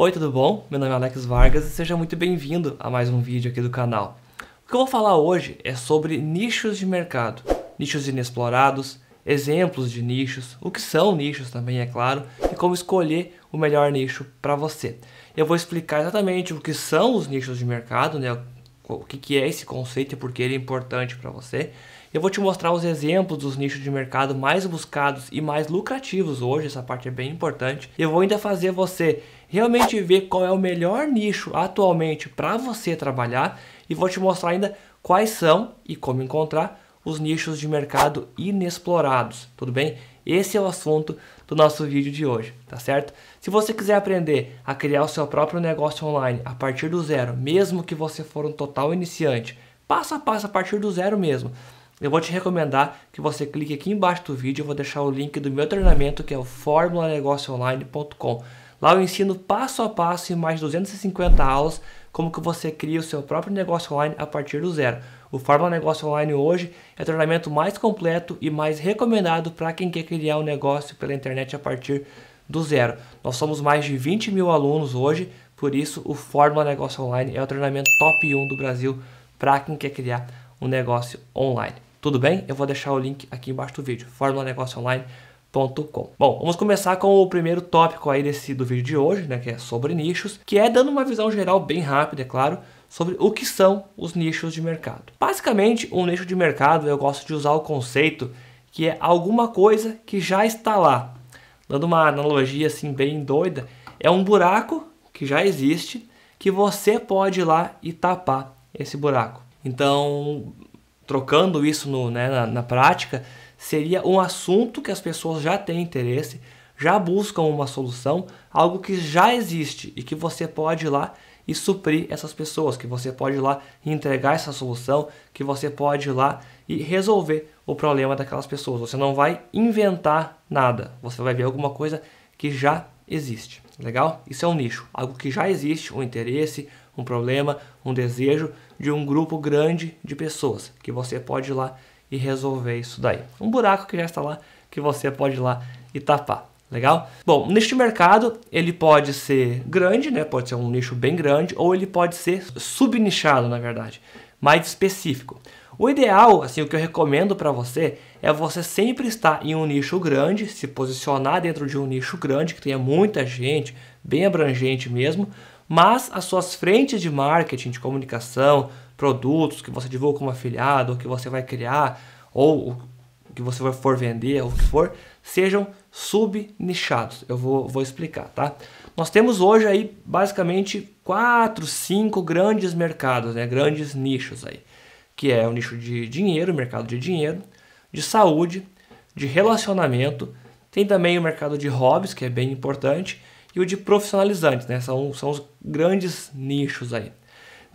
Oi, tudo bom? Meu nome é Alex Vargas e seja muito bem-vindo a mais um vídeo aqui do canal. O que eu vou falar hoje é sobre nichos de mercado, nichos inexplorados, exemplos de nichos, o que são nichos também, é claro, e como escolher o melhor nicho para você. Eu vou explicar exatamente o que são os nichos de mercado, né? o que, que é esse conceito e por que ele é importante para você. Eu vou te mostrar os exemplos dos nichos de mercado mais buscados e mais lucrativos hoje, essa parte é bem importante. Eu vou ainda fazer você realmente ver qual é o melhor nicho atualmente para você trabalhar e vou te mostrar ainda quais são e como encontrar os nichos de mercado inexplorados, tudo bem? Esse é o assunto do nosso vídeo de hoje, tá certo? Se você quiser aprender a criar o seu próprio negócio online a partir do zero, mesmo que você for um total iniciante, passo a passo a partir do zero mesmo, eu vou te recomendar que você clique aqui embaixo do vídeo, eu vou deixar o link do meu treinamento que é o formulanegociononline.com. Lá eu ensino passo a passo em mais de 250 aulas como que você cria o seu próprio negócio online a partir do zero. O Fórmula Negócio Online hoje é o treinamento mais completo e mais recomendado para quem quer criar um negócio pela internet a partir do zero. Nós somos mais de 20 mil alunos hoje, por isso o Fórmula Negócio Online é o treinamento top 1 do Brasil para quem quer criar um negócio online. Tudo bem? Eu vou deixar o link aqui embaixo do vídeo. Fórmula Negócio Online com. Bom, vamos começar com o primeiro tópico aí desse do vídeo de hoje, né, que é sobre nichos, que é dando uma visão geral bem rápida, é claro, sobre o que são os nichos de mercado. Basicamente, um nicho de mercado, eu gosto de usar o conceito que é alguma coisa que já está lá. Dando uma analogia assim bem doida, é um buraco que já existe que você pode ir lá e tapar esse buraco. Então, trocando isso no, né, na, na prática, seria um assunto que as pessoas já têm interesse, já buscam uma solução, algo que já existe e que você pode ir lá e suprir essas pessoas, que você pode ir lá e entregar essa solução, que você pode ir lá e resolver o problema daquelas pessoas. Você não vai inventar nada, você vai ver alguma coisa que já existe. Legal? Isso é um nicho, algo que já existe, um interesse, um problema, um desejo de um grupo grande de pessoas que você pode ir lá e resolver isso daí. Um buraco que já está lá que você pode ir lá e tapar. Legal? Bom, neste mercado ele pode ser grande, né? Pode ser um nicho bem grande, ou ele pode ser subnichado, na verdade, mais específico. O ideal, assim, o que eu recomendo para você é você sempre estar em um nicho grande, se posicionar dentro de um nicho grande que tenha muita gente, bem abrangente mesmo, mas as suas frentes de marketing, de comunicação, produtos que você divulga como afiliado, ou que você vai criar, ou que você for vender, ou o que for, sejam subnichados. Eu vou, vou explicar, tá? Nós temos hoje aí basicamente quatro, cinco grandes mercados, né? grandes nichos aí, que é o nicho de dinheiro, o mercado de dinheiro, de saúde, de relacionamento, tem também o mercado de hobbies, que é bem importante, e o de profissionalizantes, né? São, são os grandes nichos aí.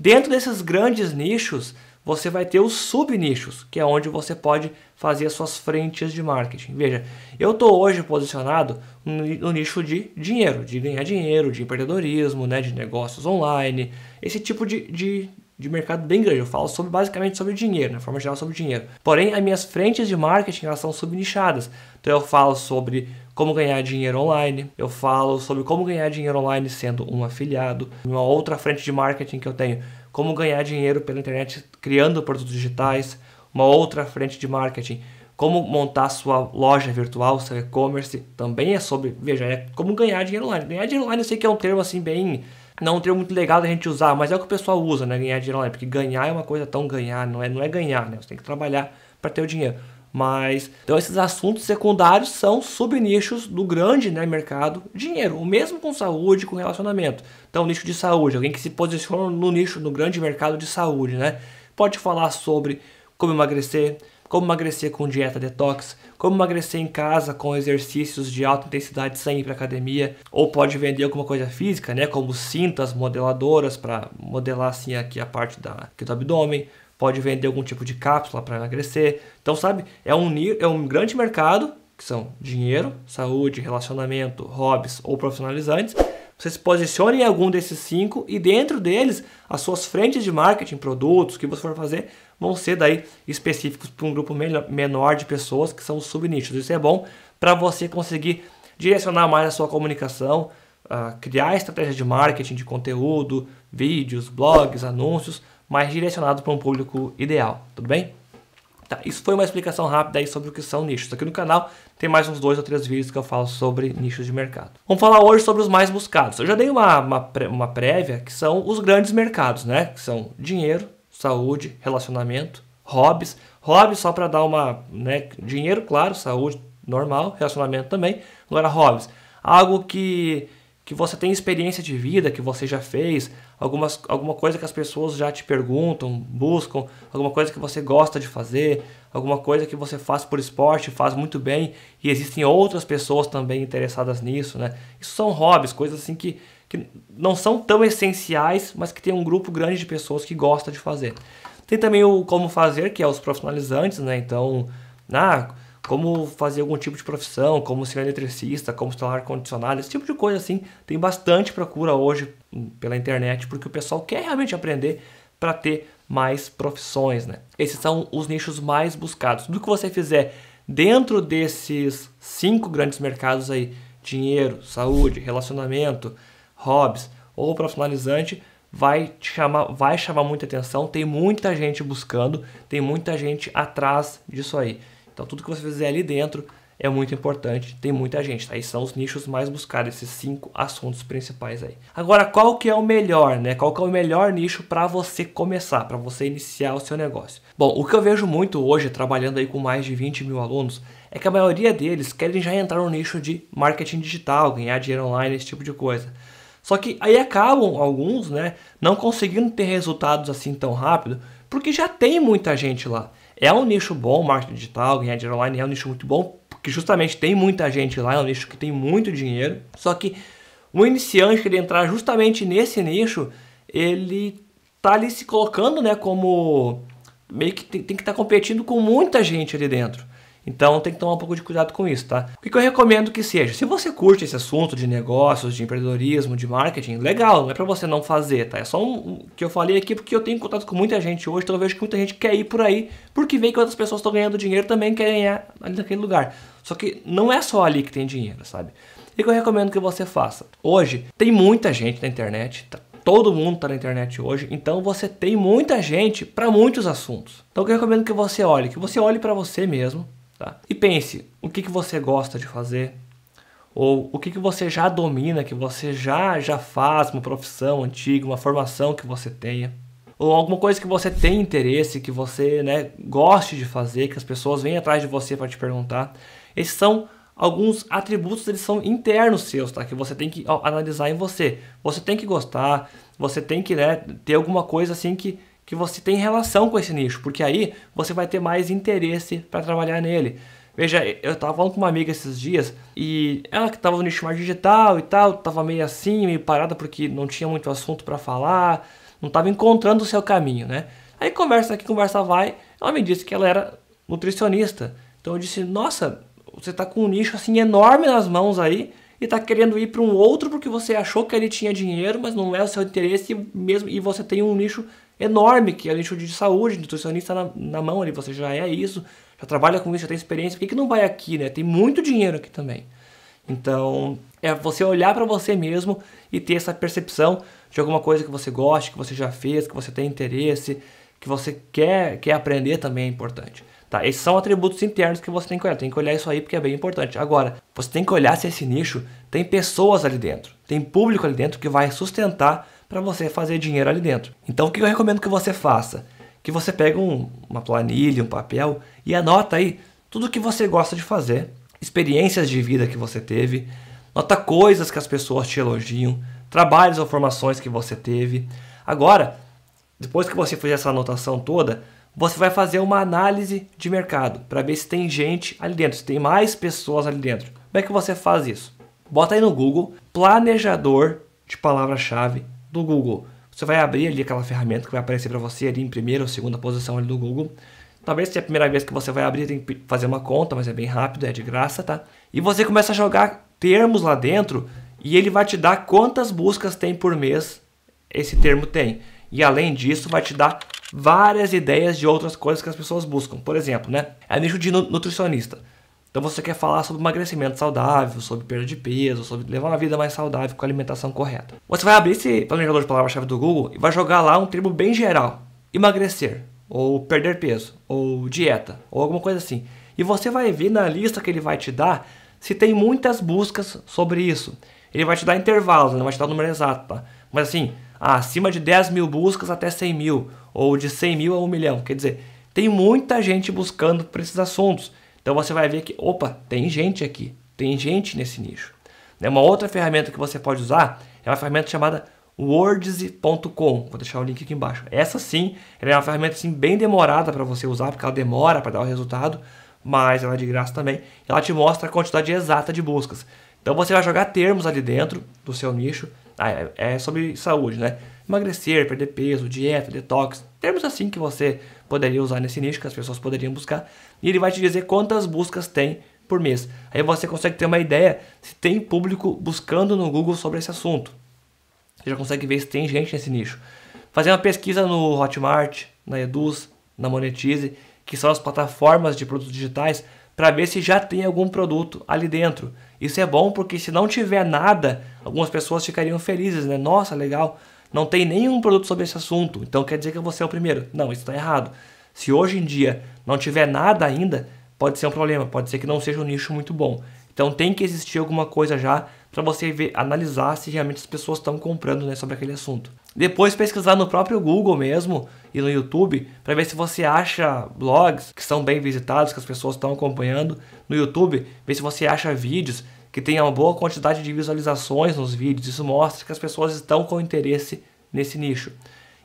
Dentro desses grandes nichos, você vai ter os subnichos, que é onde você pode fazer as suas frentes de marketing. Veja, eu estou hoje posicionado no nicho de dinheiro, de ganhar dinheiro, de empreendedorismo, né, de negócios online, esse tipo de, de, de mercado bem grande. Eu falo sobre, basicamente sobre dinheiro, na né? forma geral sobre dinheiro. Porém, as minhas frentes de marketing elas são subnichadas. Então eu falo sobre como ganhar dinheiro online, eu falo sobre como ganhar dinheiro online sendo um afiliado. Uma outra frente de marketing que eu tenho, como ganhar dinheiro pela internet criando produtos digitais. Uma outra frente de marketing, como montar sua loja virtual, seu e-commerce, também é sobre, veja, é como ganhar dinheiro online. Ganhar dinheiro online eu sei que é um termo assim bem não é um termo muito legal da gente usar, mas é o que o pessoal usa, né? Ganhar dinheiro online. Porque ganhar é uma coisa tão ganhar, não é, não é ganhar, né? Você tem que trabalhar para ter o dinheiro. Mas, então esses assuntos secundários são subnichos do grande né, mercado dinheiro. O mesmo com saúde, com relacionamento. Então, nicho de saúde, alguém que se posiciona no nicho, no grande mercado de saúde, né? Pode falar sobre como emagrecer, como emagrecer com dieta detox, como emagrecer em casa com exercícios de alta intensidade sem ir para academia, ou pode vender alguma coisa física, né, como cintas modeladoras para modelar assim aqui a parte da, aqui do abdômen, pode vender algum tipo de cápsula para emagrecer. Então, sabe, é um, é um grande mercado, que são dinheiro, saúde, relacionamento, hobbies ou profissionalizantes, você se posicione em algum desses cinco e dentro deles, as suas frentes de marketing, produtos que você for fazer, vão ser daí específicos para um grupo menor de pessoas, que são os subnichos. Isso é bom para você conseguir direcionar mais a sua comunicação, uh, criar estratégia de marketing, de conteúdo, vídeos, blogs, anúncios, mais direcionado para um público ideal, tudo bem? Tá, isso foi uma explicação rápida aí sobre o que são nichos. Aqui no canal tem mais uns dois ou três vídeos que eu falo sobre nichos de mercado. Vamos falar hoje sobre os mais buscados. Eu já dei uma, uma, uma prévia que são os grandes mercados, né? Que são dinheiro, saúde, relacionamento, hobbies. Hobbies só para dar uma, né? Dinheiro, claro, saúde normal, relacionamento também. Agora hobbies, algo que que você tem experiência de vida, que você já fez, algumas, alguma coisa que as pessoas já te perguntam, buscam, alguma coisa que você gosta de fazer, alguma coisa que você faz por esporte, faz muito bem e existem outras pessoas também interessadas nisso, né? Isso são hobbies, coisas assim que, que não são tão essenciais, mas que tem um grupo grande de pessoas que gosta de fazer. Tem também o como fazer, que é os profissionalizantes, né? Então, na ah, como fazer algum tipo de profissão, como ser eletricista, como instalar ar-condicionado, esse tipo de coisa assim. Tem bastante procura hoje hum, pela internet, porque o pessoal quer realmente aprender para ter mais profissões, né? Esses são os nichos mais buscados. Tudo que você fizer dentro desses cinco grandes mercados aí, dinheiro, saúde, relacionamento, hobbies ou profissionalizante, vai chamar, vai chamar muita atenção, tem muita gente buscando, tem muita gente atrás disso aí. Então tudo que você fizer ali dentro é muito importante, tem muita gente, tá? são os nichos mais buscados, esses cinco assuntos principais aí. Agora, qual que é o melhor, né? Qual que é o melhor nicho para você começar, para você iniciar o seu negócio? Bom, o que eu vejo muito hoje, trabalhando aí com mais de 20 mil alunos, é que a maioria deles querem já entrar no nicho de marketing digital, ganhar dinheiro online, esse tipo de coisa. Só que aí acabam alguns, né, não conseguindo ter resultados assim tão rápido, porque já tem muita gente lá. É um nicho bom, marketing digital, ganhar dinheiro online é um nicho muito bom, porque justamente tem muita gente lá, é um nicho que tem muito dinheiro. Só que o iniciante que ele entrar justamente nesse nicho, ele tá ali se colocando, né, como meio que tem, tem que estar tá competindo com muita gente ali dentro. Então tem que tomar um pouco de cuidado com isso, tá? O que eu recomendo que seja? Se você curte esse assunto de negócios, de empreendedorismo, de marketing, legal, não é para você não fazer, tá? É só um, um, que eu falei aqui porque eu tenho contato com muita gente hoje, então eu vejo que muita gente quer ir por aí porque vê que outras pessoas estão ganhando dinheiro também querem ganhar ali naquele lugar. Só que não é só ali que tem dinheiro, sabe? E que eu recomendo que você faça. Hoje tem muita gente na internet, tá? todo mundo está na internet hoje, então você tem muita gente para muitos assuntos. Então eu recomendo que você olhe, que você olhe para você mesmo, Tá? E pense, o que, que você gosta de fazer? Ou o que, que você já domina, que você já, já faz, uma profissão antiga, uma formação que você tenha? Ou alguma coisa que você tem interesse, que você né, goste de fazer, que as pessoas vêm atrás de você para te perguntar. Esses são alguns atributos eles são internos seus, tá? Que você tem que analisar em você. Você tem que gostar, você tem que né, ter alguma coisa assim que que você tem relação com esse nicho, porque aí você vai ter mais interesse para trabalhar nele. Veja, eu estava falando com uma amiga esses dias e ela que estava no nicho mais digital e tal, estava meio assim, meio parada porque não tinha muito assunto para falar, não estava encontrando o seu caminho, né? Aí conversa aqui, conversa vai, ela me disse que ela era nutricionista. Então eu disse: "Nossa, você está com um nicho assim enorme nas mãos aí e está querendo ir para um outro porque você achou que ele tinha dinheiro, mas não é o seu interesse mesmo e você tem um nicho enorme que é o nicho de saúde, nutricionista na, na mão ali, você já é isso, já trabalha com isso, já tem experiência, por que, que não vai aqui, né? Tem muito dinheiro aqui também. Então, é você olhar para você mesmo e ter essa percepção de alguma coisa que você gosta, que você já fez, que você tem interesse, que você quer, quer aprender também é importante. Tá? Esses são atributos internos que você tem que olhar. Tem que olhar isso aí porque é bem importante. Agora, você tem que olhar se esse nicho tem pessoas ali dentro, tem público ali dentro que vai sustentar para você fazer dinheiro ali dentro. Então o que eu recomendo que você faça? Que você pegue um, uma planilha, um papel e anota aí tudo que você gosta de fazer, experiências de vida que você teve, nota coisas que as pessoas te elogiam, trabalhos ou formações que você teve. Agora, depois que você fizer essa anotação toda, você vai fazer uma análise de mercado para ver se tem gente ali dentro, se tem mais pessoas ali dentro. Como é que você faz isso? Bota aí no Google planejador de palavra-chave do Google. Você vai abrir ali aquela ferramenta que vai aparecer para você ali em primeira ou segunda posição ali do Google. Talvez seja é a primeira vez que você vai abrir, tem que fazer uma conta, mas é bem rápido, é de graça, tá? E você começa a jogar termos lá dentro e ele vai te dar quantas buscas tem por mês esse termo tem. E além disso, vai te dar várias ideias de outras coisas que as pessoas buscam. Por exemplo, né? É nicho de nutricionista. Então você quer falar sobre emagrecimento saudável, sobre perda de peso, sobre levar uma vida mais saudável com a alimentação correta. Você vai abrir esse planejador de palavra-chave do Google e vai jogar lá um termo bem geral: emagrecer, ou perder peso, ou dieta, ou alguma coisa assim. E você vai ver na lista que ele vai te dar se tem muitas buscas sobre isso. Ele vai te dar intervalos, não vai te dar o número exato, tá? Mas assim, ah, acima de 10 mil buscas até 100 mil, ou de 100 mil a 1 milhão. Quer dizer, tem muita gente buscando por esses assuntos. Então você vai ver que, opa, tem gente aqui, tem gente nesse nicho. Né? Uma outra ferramenta que você pode usar é uma ferramenta chamada wordsy.com. Vou deixar o link aqui embaixo. Essa sim, ela é uma ferramenta assim, bem demorada para você usar, porque ela demora para dar o resultado, mas ela é de graça também. Ela te mostra a quantidade exata de buscas. Então você vai jogar termos ali dentro do seu nicho. Ah, é, é sobre saúde, né? Emagrecer, perder peso, dieta, detox. Termos assim que você poderia usar nesse nicho, que as pessoas poderiam buscar, e ele vai te dizer quantas buscas tem por mês. Aí você consegue ter uma ideia se tem público buscando no Google sobre esse assunto. Você já consegue ver se tem gente nesse nicho. Fazer uma pesquisa no Hotmart, na Eduz, na Monetize, que são as plataformas de produtos digitais, para ver se já tem algum produto ali dentro. Isso é bom porque se não tiver nada, algumas pessoas ficariam felizes, né? Nossa, legal, não tem nenhum produto sobre esse assunto, então quer dizer que você é o primeiro. Não, isso está errado. Se hoje em dia não tiver nada ainda, pode ser um problema, pode ser que não seja um nicho muito bom. Então tem que existir alguma coisa já para você ver, analisar se realmente as pessoas estão comprando né, sobre aquele assunto. Depois pesquisar no próprio Google mesmo e no YouTube para ver se você acha blogs que são bem visitados, que as pessoas estão acompanhando no YouTube, ver se você acha vídeos, que tenha uma boa quantidade de visualizações nos vídeos. Isso mostra que as pessoas estão com interesse nesse nicho.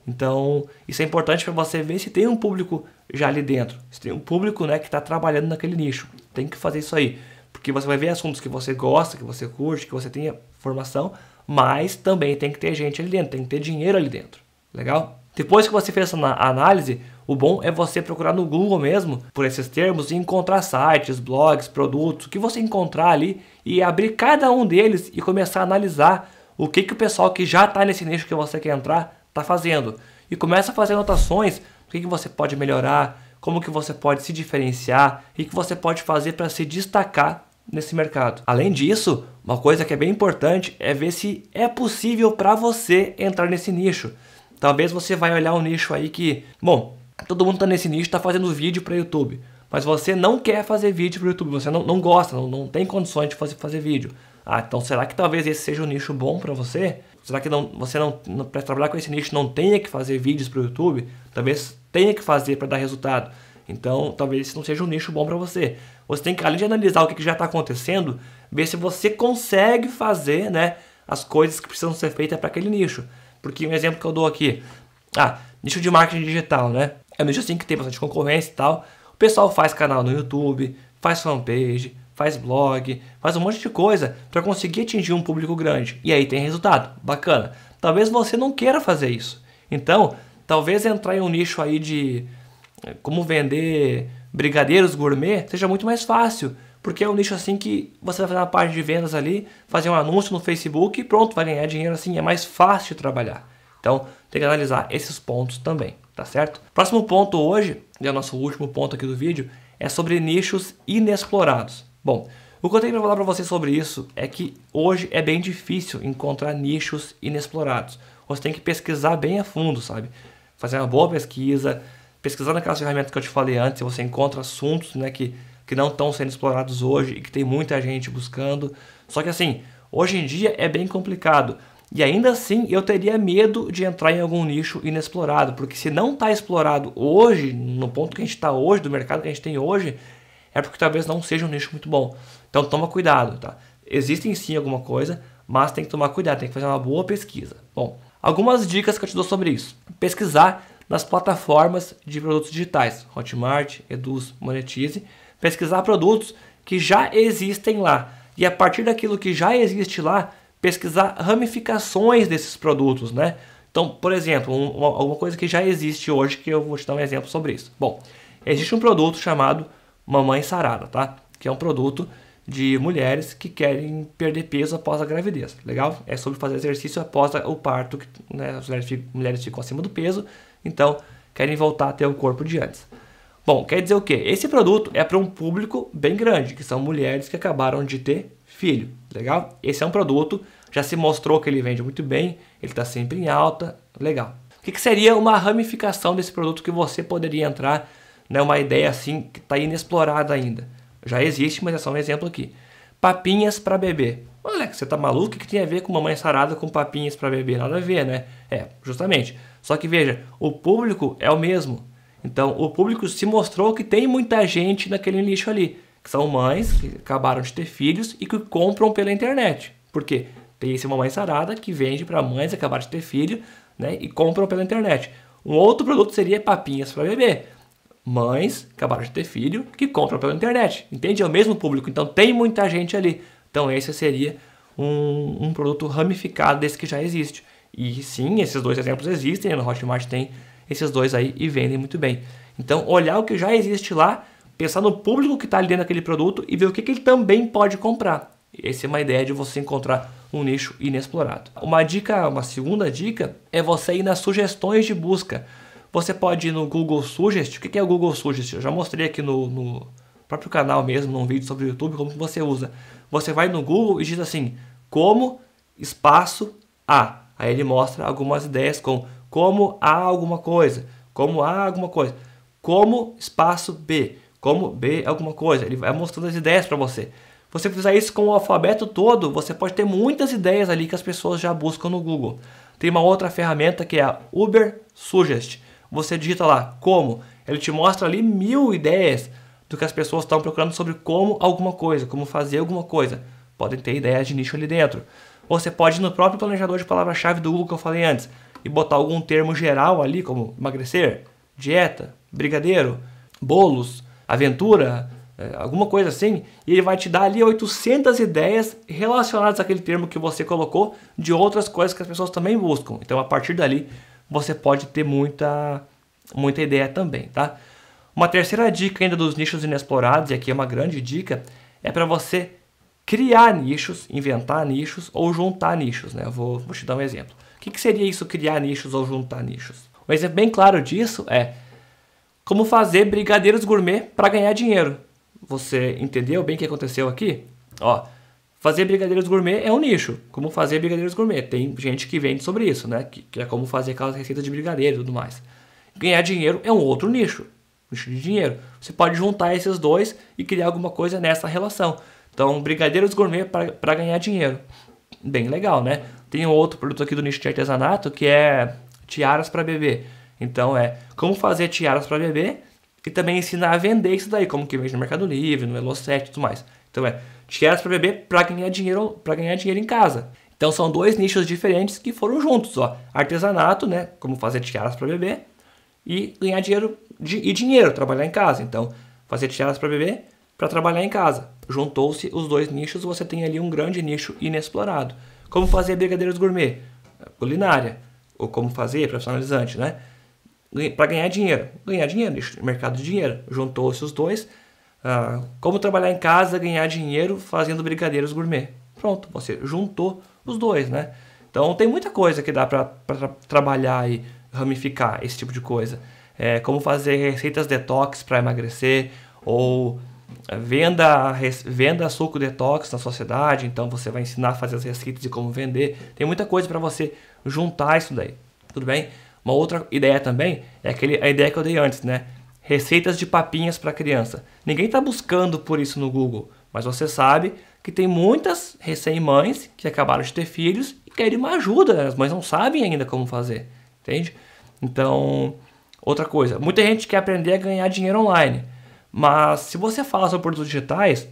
Então, isso é importante para você ver se tem um público já ali dentro, se tem um público né, que está trabalhando naquele nicho. Tem que fazer isso aí, porque você vai ver assuntos que você gosta, que você curte, que você tenha formação, mas também tem que ter gente ali dentro, tem que ter dinheiro ali dentro. Legal? Depois que você fez essa análise, o bom é você procurar no Google mesmo por esses termos e encontrar sites, blogs, produtos, o que você encontrar ali e abrir cada um deles e começar a analisar o que, que o pessoal que já está nesse nicho que você quer entrar está fazendo. E começa a fazer anotações o que, que você pode melhorar, como que você pode se diferenciar e o que você pode fazer para se destacar nesse mercado. Além disso, uma coisa que é bem importante é ver se é possível para você entrar nesse nicho. Talvez você vai olhar um nicho aí que, bom, todo mundo está nesse nicho, está fazendo vídeo para YouTube. Mas você não quer fazer vídeo para YouTube, você não, não gosta, não, não tem condições de fazer, fazer vídeo. Ah, então será que talvez esse seja um nicho bom para você? Será que não, você não, para trabalhar com esse nicho não tenha que fazer vídeos para o YouTube? Talvez tenha que fazer para dar resultado. Então, talvez esse não seja um nicho bom para você. Você tem que, além de analisar o que, que já está acontecendo, ver se você consegue fazer né, as coisas que precisam ser feitas para aquele nicho. Porque um exemplo que eu dou aqui, ah, nicho de marketing digital, né? É um nicho assim que tem bastante concorrência e tal. O pessoal faz canal no YouTube, faz fanpage, faz blog, faz um monte de coisa para conseguir atingir um público grande. E aí tem resultado, bacana. Talvez você não queira fazer isso. Então, talvez entrar em um nicho aí de eh, como vender brigadeiros gourmet seja muito mais fácil, porque é um nicho assim que você vai fazer uma parte de vendas ali, fazer um anúncio no Facebook e pronto, vai ganhar dinheiro assim, é mais fácil de trabalhar. Então, tem que analisar esses pontos também tá certo? Próximo ponto hoje, e é o nosso último ponto aqui do vídeo, é sobre nichos inexplorados. Bom, o que eu tenho para falar para você sobre isso é que hoje é bem difícil encontrar nichos inexplorados. Você tem que pesquisar bem a fundo, sabe? Fazer uma boa pesquisa, pesquisar naquelas ferramentas que eu te falei antes, você encontra assuntos né, que, que não estão sendo explorados hoje e que tem muita gente buscando. Só que assim, hoje em dia é bem complicado. E ainda assim, eu teria medo de entrar em algum nicho inexplorado, porque se não está explorado hoje, no ponto que a gente está hoje, do mercado que a gente tem hoje, é porque talvez não seja um nicho muito bom. Então toma cuidado, tá? Existem sim alguma coisa, mas tem que tomar cuidado, tem que fazer uma boa pesquisa. Bom, algumas dicas que eu te dou sobre isso. Pesquisar nas plataformas de produtos digitais, Hotmart, Eduz, Monetize, pesquisar produtos que já existem lá. E a partir daquilo que já existe lá, pesquisar ramificações desses produtos, né? Então, por exemplo, uma, alguma coisa que já existe hoje, que eu vou te dar um exemplo sobre isso. Bom, existe um produto chamado Mamãe Sarada, tá? Que é um produto de mulheres que querem perder peso após a gravidez, legal? É sobre fazer exercício após o parto, que né, as mulheres ficam, mulheres ficam acima do peso, então querem voltar a ter o corpo de antes. Bom, quer dizer o quê? Esse produto é para um público bem grande, que são mulheres que acabaram de ter filho. Legal? Esse é um produto, já se mostrou que ele vende muito bem, ele está sempre em alta. Legal. O que, que, seria uma ramificação desse produto que você poderia entrar? Né, uma ideia assim que está inexplorada ainda. Já existe, mas é só um exemplo aqui. Papinhas para bebê. Olha, você está maluco? O que, tem a ver com mamãe sarada com papinhas para bebê? Nada a ver, né? É, justamente. Só que veja, o público é o mesmo. Então, o público se mostrou que tem muita gente naquele nicho ali são mães que acabaram de ter filhos e que compram pela internet. Por quê? Tem esse mamãe sarada que vende para mães que acabaram de ter filho né, e compram pela internet. Um outro produto seria papinhas para bebê. Mães que acabaram de ter filho que compram pela internet. Entende? É o mesmo público, então tem muita gente ali. Então esse seria um, um produto ramificado desse que já existe. E sim, esses dois exemplos existem, né? no Hotmart tem esses dois aí e vendem muito bem. Então olhar o que já existe lá pensar no público que está ali dentro produto e ver o que, que ele também pode comprar. Essa é uma ideia de você encontrar um nicho inexplorado. Uma dica, uma segunda dica é você ir nas sugestões de busca. Você pode ir no Google Suggest. O que é o Google Suggest? Eu já mostrei aqui no, no próprio canal mesmo, num vídeo sobre o YouTube, como que você usa. Você vai no Google e diz assim, como espaço A. Aí ele mostra algumas ideias com como A alguma coisa, como A alguma coisa, como espaço B como B é alguma coisa. Ele vai mostrando as ideias para você. Você fizer isso com o alfabeto todo, você pode ter muitas ideias ali que as pessoas já buscam no Google. Tem uma outra ferramenta que é a Uber Suggest. Você digita lá como, ele te mostra ali mil ideias do que as pessoas estão procurando sobre como alguma coisa, como fazer alguma coisa. Podem ter ideias de nicho ali dentro. você pode ir no próprio planejador de palavra-chave do Google que eu falei antes e botar algum termo geral ali, como emagrecer, dieta, brigadeiro, bolos, aventura, é, alguma coisa assim, e ele vai te dar ali 800 ideias relacionadas àquele termo que você colocou de outras coisas que as pessoas também buscam. Então, a partir dali, você pode ter muita, muita ideia também, tá? Uma terceira dica ainda dos nichos inexplorados, e aqui é uma grande dica, é para você criar nichos, inventar nichos ou juntar nichos, né? Eu vou, vou te dar um exemplo. O que, que seria isso, criar nichos ou juntar nichos? Um exemplo bem claro disso é como fazer brigadeiros gourmet para ganhar dinheiro. Você entendeu bem o que aconteceu aqui? Ó, fazer brigadeiros gourmet é um nicho. Como fazer brigadeiros gourmet? Tem gente que vende sobre isso, né? Que, que é como fazer aquelas receitas de brigadeiro e tudo mais. Ganhar dinheiro é um outro nicho. Nicho de dinheiro. Você pode juntar esses dois e criar alguma coisa nessa relação. Então, brigadeiros gourmet para ganhar dinheiro. Bem legal, né? Tem um outro produto aqui do nicho de artesanato que é tiaras para beber. Então é como fazer tiaras para bebê e também ensinar a vender isso daí, como que vende no Mercado Livre, no elo e tudo mais. Então é tiaras para bebê para ganhar dinheiro, para ganhar dinheiro em casa. Então são dois nichos diferentes que foram juntos, ó. Artesanato, né, como fazer tiaras para bebê e ganhar dinheiro e dinheiro, trabalhar em casa. Então, fazer tiaras para bebê para trabalhar em casa. Juntou-se os dois nichos, você tem ali um grande nicho inexplorado. Como fazer brigadeiros gourmet, culinária, ou como fazer profissionalizante, né? para ganhar dinheiro. Ganhar dinheiro, mercado de dinheiro. Juntou-se os dois. Ah, como trabalhar em casa, ganhar dinheiro fazendo brigadeiros gourmet. Pronto, você juntou os dois, né? Então tem muita coisa que dá para tra trabalhar e ramificar esse tipo de coisa. É, como fazer receitas detox para emagrecer ou venda, venda suco detox na sociedade. Então você vai ensinar a fazer as receitas e como vender. Tem muita coisa para você juntar isso daí. Tudo bem? Uma outra ideia também é aquele, a ideia que eu dei antes, né? Receitas de papinhas para criança. Ninguém está buscando por isso no Google, mas você sabe que tem muitas recém-mães que acabaram de ter filhos e querem uma ajuda, né? as mães não sabem ainda como fazer, entende? Então, outra coisa, muita gente quer aprender a ganhar dinheiro online, mas se você fala sobre produtos digitais,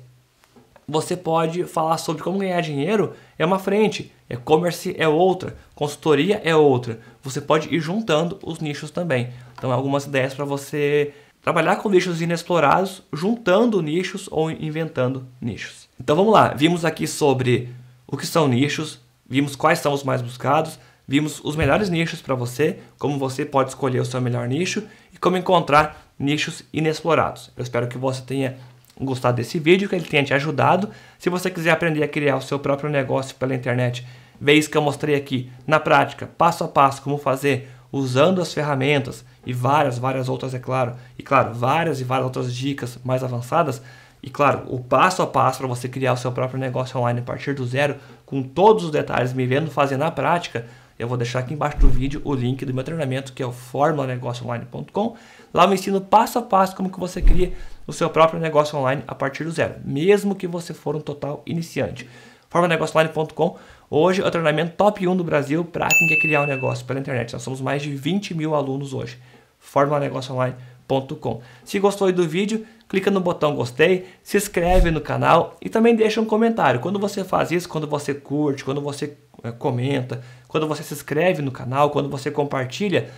você pode falar sobre como ganhar dinheiro é uma frente, e-commerce é, é outra, consultoria é outra. Você pode ir juntando os nichos também. Então, algumas ideias para você trabalhar com nichos inexplorados, juntando nichos ou inventando nichos. Então, vamos lá. Vimos aqui sobre o que são nichos, vimos quais são os mais buscados, vimos os melhores nichos para você, como você pode escolher o seu melhor nicho e como encontrar nichos inexplorados. Eu espero que você tenha gostado desse vídeo, que ele tenha te ajudado. Se você quiser aprender a criar o seu próprio negócio pela internet, vê isso que eu mostrei aqui na prática, passo a passo, como fazer usando as ferramentas e várias, várias outras, é claro. E claro, várias e várias outras dicas mais avançadas. E claro, o passo a passo para você criar o seu próprio negócio online a partir do zero, com todos os detalhes, me vendo fazer na prática, eu vou deixar aqui embaixo do vídeo o link do meu treinamento, que é o formulanegociononline.com. Lá eu ensino passo a passo como que você cria o seu próprio negócio online a partir do zero, mesmo que você for um total iniciante. FormaNegocioOnline.com Hoje é o treinamento top 1 do Brasil para quem quer criar um negócio pela internet. Nós somos mais de 20 mil alunos hoje. FormulaNegocioOnline.com Se gostou do vídeo, clica no botão gostei, se inscreve no canal e também deixa um comentário. Quando você faz isso, quando você curte, quando você eh, comenta, quando você se inscreve no canal, quando você compartilha,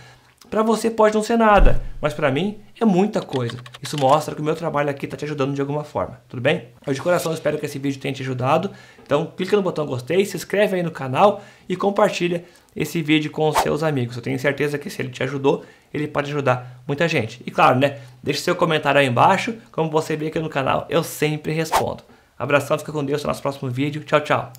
para você pode não ser nada, mas para mim é muita coisa. Isso mostra que o meu trabalho aqui está te ajudando de alguma forma, tudo bem? Eu de coração espero que esse vídeo tenha te ajudado. Então clica no botão gostei, se inscreve aí no canal e compartilha esse vídeo com os seus amigos. Eu tenho certeza que se ele te ajudou, ele pode ajudar muita gente. E claro, né? Deixe seu comentário aí embaixo. Como você vê aqui no canal, eu sempre respondo. Abração, fica com Deus, até o nosso próximo vídeo. Tchau, tchau.